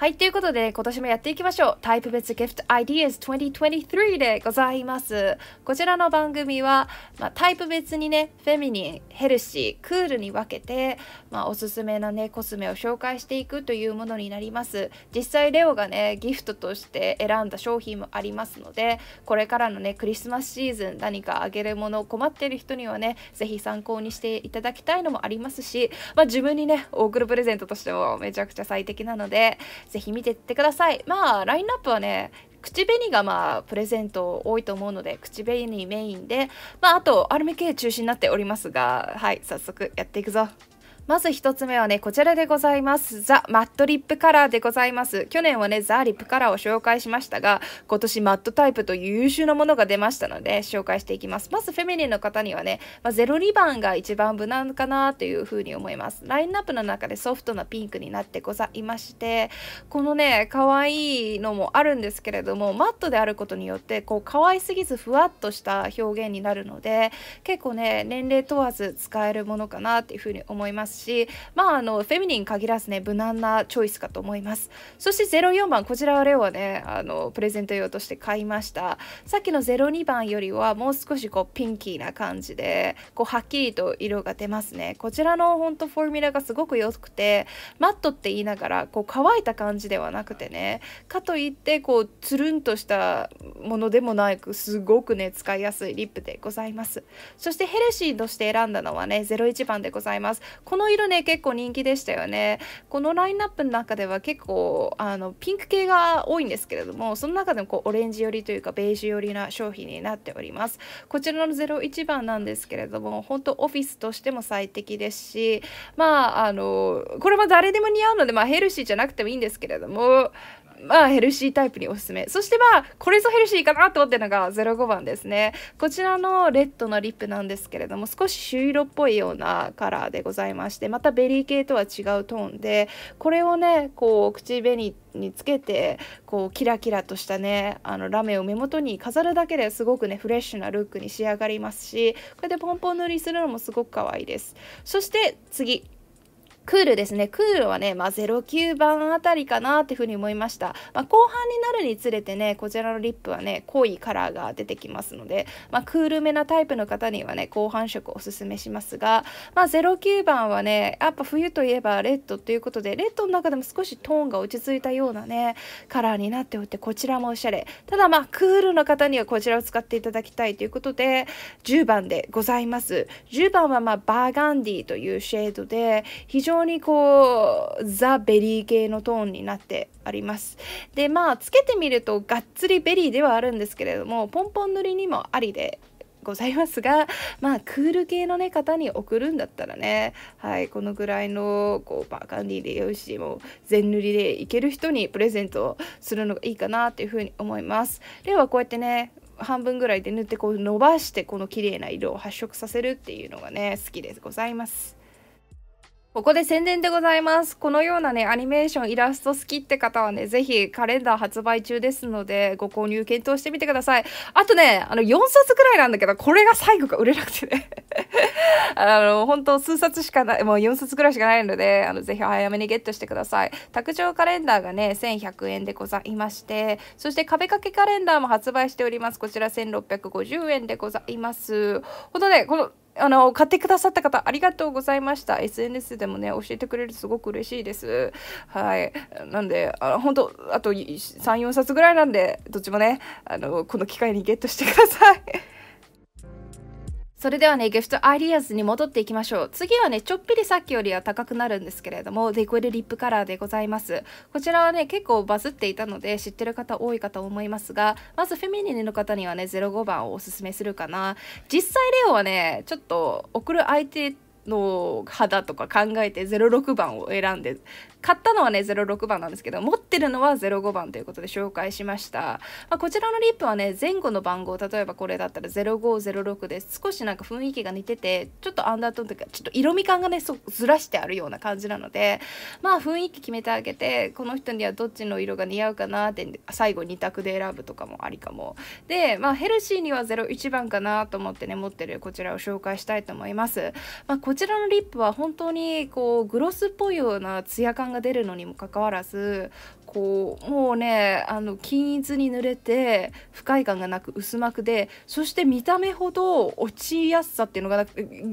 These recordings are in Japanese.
はい、ということで、今年もやっていきましょう。タイプ別 Gift Ideas 2023でございます。こちらの番組は、まあ、タイプ別にね、フェミニン、ヘルシー、クールに分けて、まあ、おすすめのね、コスメを紹介していくというものになります。実際、レオがね、ギフトとして選んだ商品もありますので、これからのね、クリスマスシーズン、何かあげるもの、困ってる人にはね、ぜひ参考にしていただきたいのもありますし、まあ、自分にね、オープレゼントとしてもめちゃくちゃ最適なので、ぜひ見てってくださいまあラインナップはね口紅がまあプレゼント多いと思うので口紅メインでまああとアルミ系中心になっておりますがはい早速やっていくぞまず1つ目はね、こちらでございます。ザ・マットリップカラーでございます。去年はね、ザ・リップカラーを紹介しましたが、今年マットタイプという優秀なものが出ましたので、紹介していきます。まずフェミニンの方にはね、まあ、ゼロリバンが一番無難かなというふうに思います。ラインナップの中でソフトなピンクになってございまして、このね、可愛いのもあるんですけれども、マットであることによって、こう、可愛すぎずふわっとした表現になるので、結構ね、年齢問わず使えるものかなっていうふうに思いますますしまああのフェミニン限らずね無難なチョイスかと思いますそして04番こちらはレオはねあのプレゼント用として買いましたさっきの02番よりはもう少しこうピンキーな感じでこうはっきりと色が出ますねこちらのほんとフォーミュラがすごく良くてマットって言いながらこう乾いた感じではなくてねかといってこうつるんとしたものでもなくすごくね使いやすいリップでございますそしてヘルシーとして選んだのはね01番でございますこのの色ね結構人気でしたよねこのラインナップの中では結構あのピンク系が多いんですけれどもその中でもこうオレンジ寄りというかベージュ寄りな商品になっておりますこちらの01番なんですけれども本当オフィスとしても最適ですしまああのこれも誰でも似合うので、まあ、ヘルシーじゃなくてもいいんですけれどもまあヘルシータイプにおすすめ。そしてまあ、これぞヘルシーかなと思ってるのが05番ですね。こちらのレッドのリップなんですけれども、少し朱色っぽいようなカラーでございまして、またベリー系とは違うトーンで、これをね、こう、口紅につけて、こう、キラキラとしたね、あの、ラメを目元に飾るだけですごくね、フレッシュなルックに仕上がりますし、これでポンポン塗りするのもすごく可愛いです。そして、次。クールですね。クールはね、まあ、09番あたりかなっていうふうに思いました。まあ、後半になるにつれてね、こちらのリップはね、濃いカラーが出てきますので、まあ、クールめなタイプの方にはね、後半色おすすめしますが、まあ、09番はね、やっぱ冬といえばレッドということで、レッドの中でも少しトーンが落ち着いたようなね、カラーになっておって、こちらもおしゃれ。ただまあ、クールの方にはこちらを使っていただきたいということで、10番でございます。10番はまあ、バーガンディというシェードで、非常常にこうザ・ベリー系のトーンになってありますでまあつけてみるとがっつりベリーではあるんですけれどもポンポン塗りにもありでございますがまあクール系のね方に送るんだったらねはいこのぐらいのこうバーカンディーでよしもう全塗りでいける人にプレゼントするのがいいかなっていうふうに思いますではこうやってね半分ぐらいで塗ってこう伸ばしてこの綺麗な色を発色させるっていうのがね好きでございますここで宣伝でございます。このようなね、アニメーション、イラスト好きって方はね、ぜひカレンダー発売中ですので、ご購入検討してみてください。あとね、あの、4冊くらいなんだけど、これが最後が売れなくてね あの、本当数冊しかない、もう4冊くらいしかないので、あの、ぜひ早めにゲットしてください。卓上カレンダーがね、1100円でございまして、そして壁掛けカレンダーも発売しております。こちら1650円でございます。ほんとね、この、あの、買ってくださった方、ありがとうございました。SNS でもね、教えてくれるとすごく嬉しいです。はい。なんで、あの、本当あと3、4冊ぐらいなんで、どっちもね、あの、この機会にゲットしてください。それではね、ギフトアイディアズに戻っていきましょう。次はね、ちょっぴりさっきよりは高くなるんですけれども、デコイルリップカラーでございます。こちらはね、結構バズっていたので、知ってる方多いかと思いますが、まずフェミニンの方にはね、05番をおすすめするかな。実際レオはね、ちょっと送る相手の肌とか考えて06番を選んで買ったのはね06番なんですけど持ってるのは05番ということで紹介しました、まあ、こちらのリップはね前後の番号例えばこれだったら0506です少しなんか雰囲気が似ててちょっとアンダートーンというかちょっと色味感がねずらしてあるような感じなのでまあ雰囲気決めてあげてこの人にはどっちの色が似合うかなって最後2択で選ぶとかもありかもでまあヘルシーには01番かなと思ってね持ってるこちらを紹介したいと思います、まあちらのリップは本当にこうグロスっぽいようなツヤ感が出るのにもかかわらずこうもうねあの均一に塗れて不快感がなく薄膜でそして見た目ほど落ちやすさっていうのがな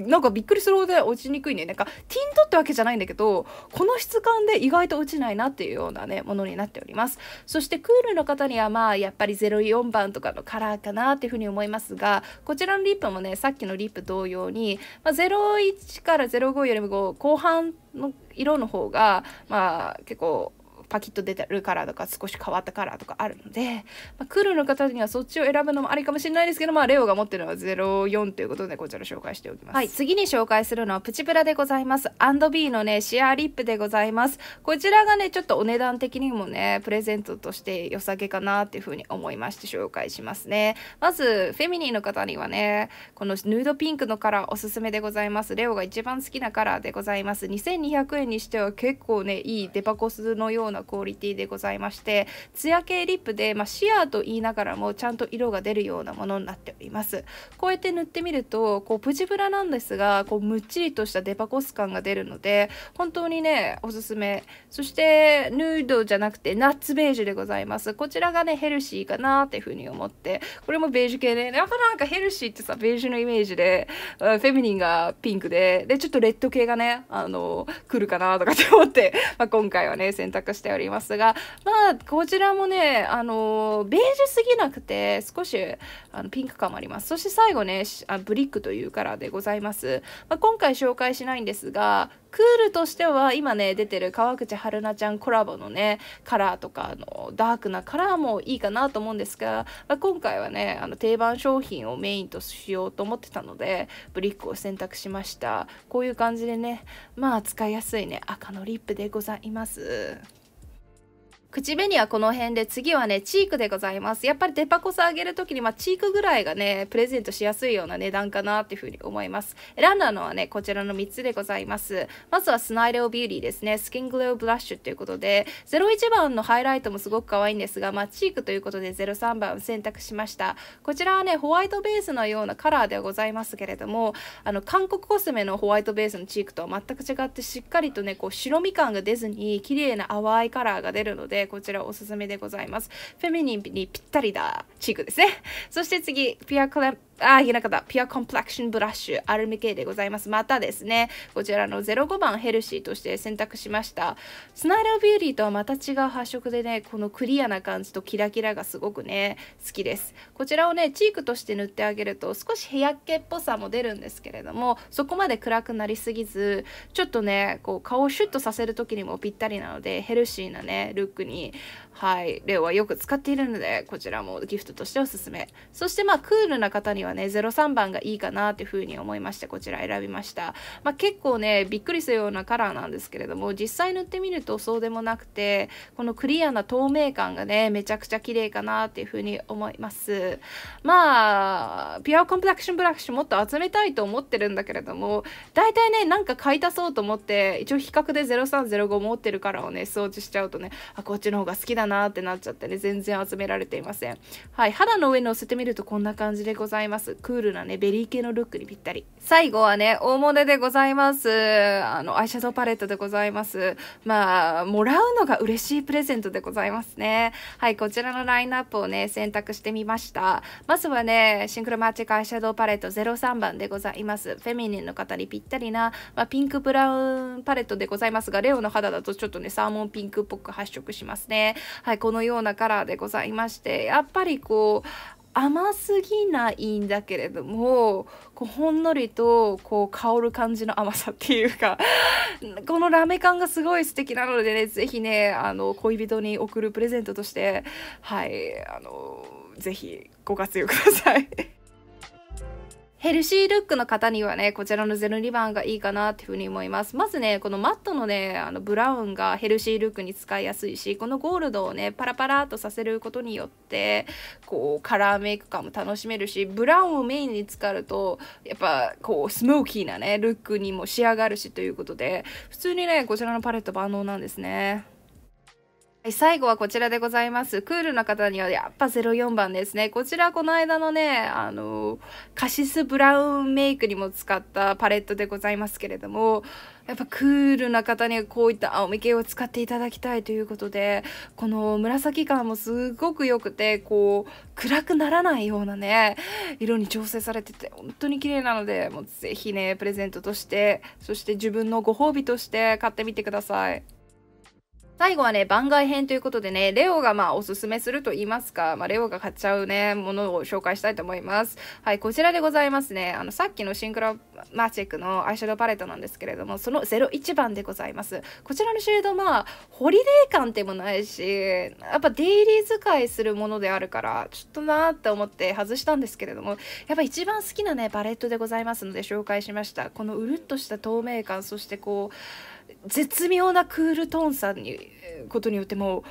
なんかびっくりするほど落ちにくいねなんかティントってわけじゃないんだけどこの質感で意外と落ちないなっていうようなねものになっておりますそしてクールの方にはまあやっぱり04番とかのカラーかなっていうふうに思いますがこちらのリップもねさっきのリップ同様に、まあ、01から05よりも後半の色の方がまあ結構パキッと出てるカラーとか少し変わったカラーとかあるので、まあ、クールの方にはそっちを選ぶのもありかもしれないですけど、まあ、レオが持ってるのは04ということでこちら紹介しておきます。はい、次に紹介するのはプチプラでございます。アンドビーのね、シェアリップでございます。こちらがね、ちょっとお値段的にもね、プレゼントとして良さげかなっていうふうに思いまして紹介しますね。まず、フェミニーの方にはね、このヌードピンクのカラーおすすめでございます。レオが一番好きなカラーでございます。2200円にしては結構ね、いいデパコスのようななクオリティでございましてツヤ系リップで、まあ、シアーと言いながらもちゃんと色が出るようなものになっておりますこうやって塗ってみるとこうプチブラなんですがこうむっちりとしたデパコス感が出るので本当にねおすすめそしてヌードじゃなくてナッツベージュでございますこちらがねヘルシーかなっていうふうに思ってこれもベージュ系で、ね、やっぱなんかヘルシーってさベージュのイメージでフェミニンがピンクででちょっとレッド系がねあの来るかなとかって思って、まあ、今回はね選択してしておりますが、まあ、こちらもね、あの、ベージュすぎなくて、少しあのピンク感もあります。そして最後ね、あブリックというカラーでございます。まあ、今回紹介しないんですが、クールとしては今ね出てる川口春奈ちゃんコラボのねカラーとかのダークなカラーもいいかなと思うんですが、まあ、今回はねあの定番商品をメインとしようと思ってたのでブリックを選択しましたこういう感じでねまあ使いやすいね赤のリップでございます。口紅はこの辺で、次はね、チークでございます。やっぱりデパコスあげるときに、まあ、チークぐらいがね、プレゼントしやすいような値段かなっていうふうに思います。選んだのはね、こちらの3つでございます。まずはスナイレオビューティーですね。スキングレオブラッシュということで、01番のハイライトもすごく可愛いんですが、まあ、チークということで03番を選択しました。こちらはね、ホワイトベースのようなカラーではございますけれども、あの、韓国コスメのホワイトベースのチークとは全く違って、しっかりとね、こう、白み感が出ずに、綺麗な淡いカラーが出るので、こちらおすすめでございます。フェミニンにぴったりだチークですね。そして次、ピアクレ、あ、いなかった。ピアコンプラクションブラッシュ、アルミ系でございます。またですね、こちらの05番ヘルシーとして選択しました。スナイダビューリーとはまた違う発色でね、このクリアな感じとキラキラがすごくね、好きです。こちらをね、チークとして塗ってあげると、少しヘヤ系っぽさも出るんですけれども、そこまで暗くなりすぎず、ちょっとね、こう顔をシュッとさせる時にもぴったりなので、ヘルシーなね、ルックにに、はい、令はよく使っているので、こちらもギフトとしておすすめ。そしてまあ、クールな方にはね、03番がいいかなっていうふうに思いまして、こちら選びました。まあ、結構ね、びっくりするようなカラーなんですけれども、実際塗ってみるとそうでもなくて、このクリアな透明感がね、めちゃくちゃ綺麗かなっていうふうに思います。まあ、ピュアコンプレクションブラッシュもっと集めたいと思ってるんだけれども、大体ね、なんか買い足そうと思って、一応比較で0305持ってるカラーをね、掃除しちゃうとね、あ、ここっちの方が好きだなってなっちゃってね、全然集められていません。はい、肌の上に乗せてみるとこんな感じでございます。クールなね、ベリー系のルックにぴったり。最後はね、大物でございます。あの、アイシャドウパレットでございます。まあ、もらうのが嬉しいプレゼントでございますね。はい、こちらのラインナップをね、選択してみました。まずはね、シンクロマーチックアイシャドウパレット03番でございます。フェミニンの方にぴったりな、まあ、ピンクブラウンパレットでございますが、レオの肌だとちょっとね、サーモンピンクっぽく発色しますね。はい、このようなカラーでございまして、やっぱりこう、甘すぎないんだけれどもこうほんのりとこう香る感じの甘さっていうか このラメ感がすごい素敵なのでね是非ねあの恋人に贈るプレゼントとしてはいあの是非ご活用くださいヘルシールックの方にはね、こちらの02番がいいかなっていうふうに思います。まずね、このマットのね、あのブラウンがヘルシールックに使いやすいし、このゴールドをね、パラパラっとさせることによって、こう、カラーメイク感も楽しめるし、ブラウンをメインに使うと、やっぱ、こう、スモーキーなね、ルックにも仕上がるしということで、普通にね、こちらのパレット万能なんですね。最後はこちらでございます。クールな方にはやっぱ04番ですね。こちらこの間のね、あの、カシスブラウンメイクにも使ったパレットでございますけれども、やっぱクールな方にはこういった青み系を使っていただきたいということで、この紫感もすごく良くて、こう、暗くならないようなね、色に調整されてて、本当に綺麗なので、もうぜひね、プレゼントとして、そして自分のご褒美として買ってみてください。最後はね、番外編ということでね、レオがまあおすすめすると言いますか、まあレオが買っちゃうね、ものを紹介したいと思います。はい、こちらでございますね。あの、さっきのシンクロマチックのアイシャドウパレットなんですけれども、その01番でございます。こちらのシェード、まあ、ホリデー感でもないし、やっぱデイリー使いするものであるから、ちょっとなーって思って外したんですけれども、やっぱ一番好きなね、パレットでございますので紹介しました。このうるっとした透明感、そしてこう、絶妙なクールトーンさんにことによってもう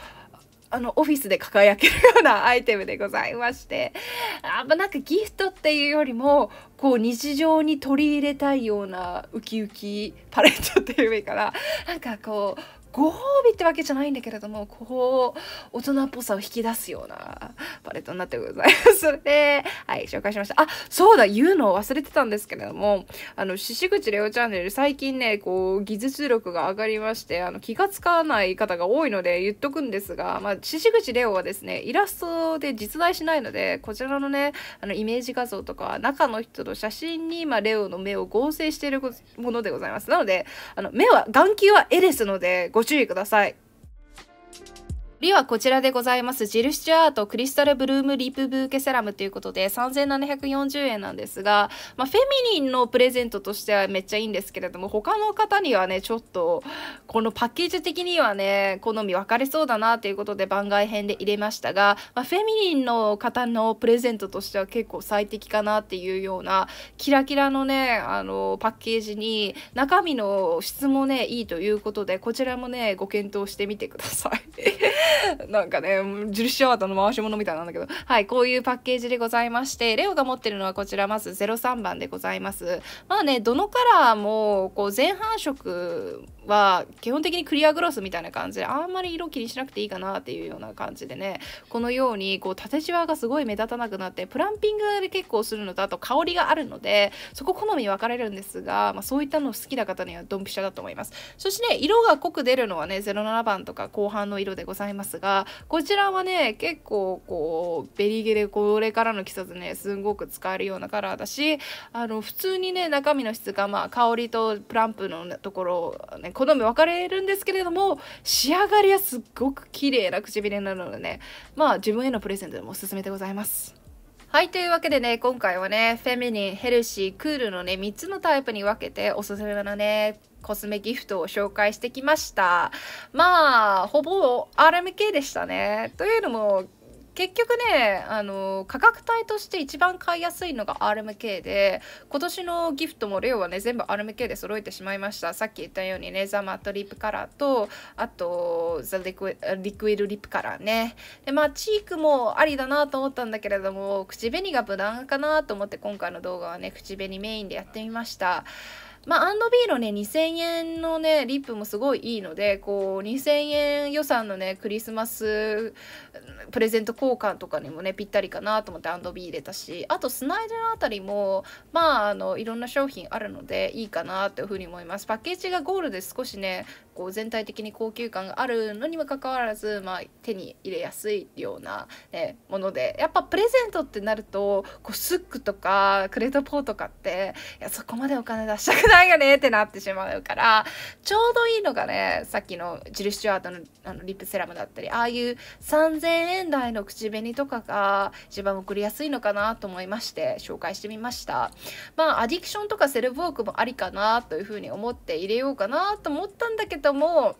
あのオフィスで輝けるようなアイテムでございまして あなんかギフトっていうよりもこう日常に取り入れたいようなウキウキパレットっていう上からなんかこうご褒美ってわけじゃないんだけれども、こう、大人っぽさを引き出すようなパレットになってございます。そ れで、はい、紹介しました。あ、そうだ、言うのを忘れてたんですけれども、あの、獅子口レオチャンネル、最近ね、こう、技術力が上がりまして、あの、気がつかない方が多いので言っとくんですが、まあ、子口レオはですね、イラストで実在しないので、こちらのね、あの、イメージ画像とか、中の人の写真に、まあ、レオの目を合成しているものでございます。なので、あの、目は、眼球は絵ですので、ご注意ください。りはこちらでございます。ジル・スチュアートクリスタルブルームリップブーケセラムということで3740円なんですが、まあ、フェミニンのプレゼントとしてはめっちゃいいんですけれども、他の方にはね、ちょっと、このパッケージ的にはね、好み分かれそうだなということで番外編で入れましたが、まあ、フェミニンの方のプレゼントとしては結構最適かなっていうような、キラキラのね、あの、パッケージに、中身の質もね、いいということで、こちらもね、ご検討してみてください。なんかね、ジルシアワドの回し物みたいなんだけど、はい、こういうパッケージでございまして、レオが持ってるのはこちら、まず03番でございます。まあね、どのカラーも、こう、前半色は基本的にクリアグロスみたいな感じであんまり色気にしなくていいかなっていうような感じでねこのようにこう縦じわがすごい目立たなくなってプランピングで結構するのとあと香りがあるのでそこ好み分かれるんですが、まあ、そういったの好きな方にはドンピシャだと思いますそして、ね、色が濃く出るのはね07番とか後半の色でございますがこちらはね結構こうベリゲでこれからの季節ねすんごく使えるようなカラーだしあの普通にね中身の質がまあ香りとプランプのところをね好み分かれるんですけれども、仕上がりはすっごく綺麗な唇になるのでね、まあ自分へのプレゼントでもおすすめでございます。はい、というわけでね、今回はね、フェミニン、ヘルシー、クールのね、3つのタイプに分けておすすめのね、コスメギフトを紹介してきました。まあ、ほぼ RMK でしたね。というのも、結局ねあの価格帯として一番買いやすいのが RMK で今年のギフトもレオはね全部 RMK で揃えてしまいましたさっき言ったようにねザ・マットリップカラーとあとザ・リクリクイルリップカラーねでまあチークもありだなと思ったんだけれども口紅が無難かなと思って今回の動画はね口紅メインでやってみましたまあ、アンドビーのね、2000円のね、リップもすごいいいので、こう、2000円予算のね、クリスマスプレゼント交換とかにもね、ぴったりかなと思ってアンドビー入れたし、あと、スナイドのあたりも、まあ、あの、いろんな商品あるので、いいかなというふうに思います。パッケージがゴールで少しね、こう、全体的に高級感があるのにもかかわらず、まあ、手に入れやすいような、ね、もので、やっぱプレゼントってなると、こう、スックとか、クレートポーとかって、いや、そこまでお金出したくない。ないよねってなってしまうから、ちょうどいいのがね、さっきのジル・スチュワートのあのリップセラムだったり、ああいう3000円台の口紅とかが一番送りやすいのかなと思いまして、紹介してみました。まあ、アディクションとかセルフウォークもありかなというふうに思って入れようかなと思ったんだけども、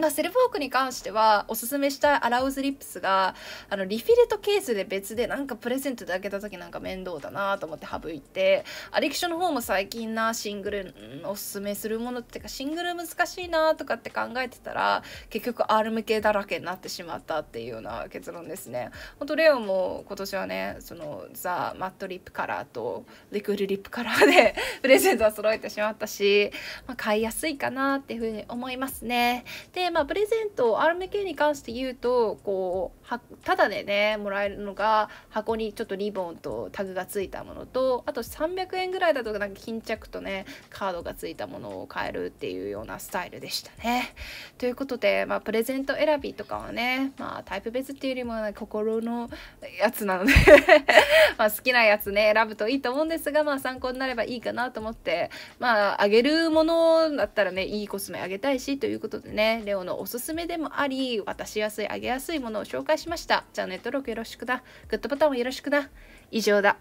まあ、セルフォークに関してはおすすめしたいアラウズリップスがあのリフィルとケースで別でなんかプレゼントで開けた時なんか面倒だなと思って省いてアレクションの方も最近なシングルおすすめするものっていうかシングル難しいなとかって考えてたら結局アル向けだらけになってしまったっていうような結論ですね。ほんとレオも今年はねそのザ・マットリップカラーとリクールリップカラーで プレゼントは揃えてしまったし、まあ、買いやすいかなっていうふうに思いますね。でまあ、プレゼント RMK に関して言うとこうはただでねもらえるのが箱にちょっとリボンとタグがついたものとあと300円ぐらいだとなんか巾着とねカードがついたものを買えるっていうようなスタイルでしたね。ということで、まあ、プレゼント選びとかはね、まあ、タイプ別っていうよりも、心のやつなので ま好きなやつね選ぶといいと思うんですが、まあ、参考になればいいかなと思ってまああげるものだったらねいいコスメあげたいしということでねレオ業のおすすめでもあり渡しやすい上げやすいものを紹介しましたチャンネル登録よろしくなグッドボタンもよろしくな以上だ